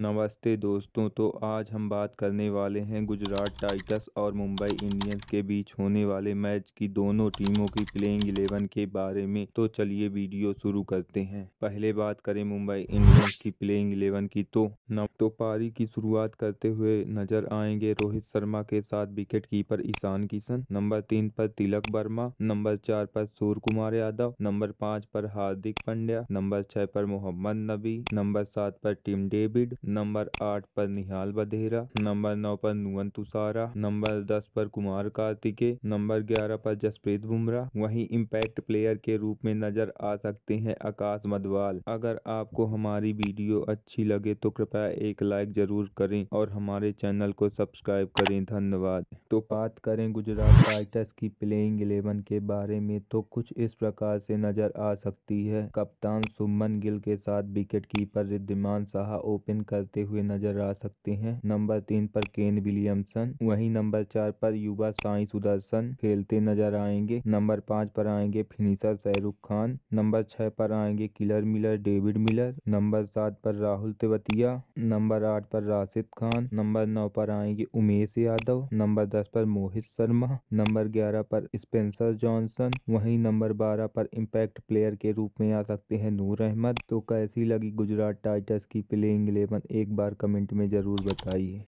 नमस्ते दोस्तों तो आज हम बात करने वाले हैं गुजरात टाइटस और मुंबई इंडियंस के बीच होने वाले मैच की दोनों टीमों की प्लेइंग इलेवन के बारे में तो चलिए वीडियो शुरू करते हैं पहले बात करें मुंबई इंडियंस की प्लेइंग इलेवन की तो न तो पारी की शुरुआत करते हुए नजर आएंगे रोहित शर्मा के साथ wicket keeper Ishan Kishan number तीन पर तिलक वर्मा नंबर चार पर सूर्य कुमार यादव नंबर पाँच पर हार्दिक पंड्या नंबर छह पर मोहम्मद नबी नंबर सात पर टिम डेविड नंबर आठ पर निहाल बधेरा नंबर नौ पर नुअन तुषारा नंबर दस पर कुमार कार्तिके नंबर ग्यारह पर जसप्रीत बुमराह वहीं इम्पैक्ट प्लेयर के रूप में नजर आ सकते हैं आकाश मधवाल अगर आपको हमारी वीडियो अच्छी लगे तो कृपया एक लाइक जरूर करें और हमारे चैनल को सब्सक्राइब करें धन्यवाद तो बात करें गुजरात टाइटर्स की प्लेइंग इलेवन के बारे में तो कुछ इस प्रकार से नजर आ सकती है कप्तान सुमन गिल के साथ wicket keeper Wriddhiman Saha open कर करते हुए नजर आ सकते हैं नंबर तीन पर केन विलियमसन वहीं नंबर चार पर युवा साई सुदर्शन खेलते नजर आएंगे नंबर पाँच पर आएंगे फिनिशर शाहरुख खान नंबर छह पर आएंगे killer Miller David Miller number सात पर राहुल तेवतिया नंबर आठ पर राशिद खान नंबर नौ पर आएंगे उमेश यादव नंबर दस पर मोहित शर्मा नंबर ग्यारह पर स्पेंसर जॉनसन वहीं नंबर बारह पर इम्पैक्ट प्लेयर के रूप में आ सकते हैं नूर अहमद तो कैसी लगी गुजरात टाइटर्स की प्लेइंग इलेवन एक बार कमेंट में ज़रूर बताइए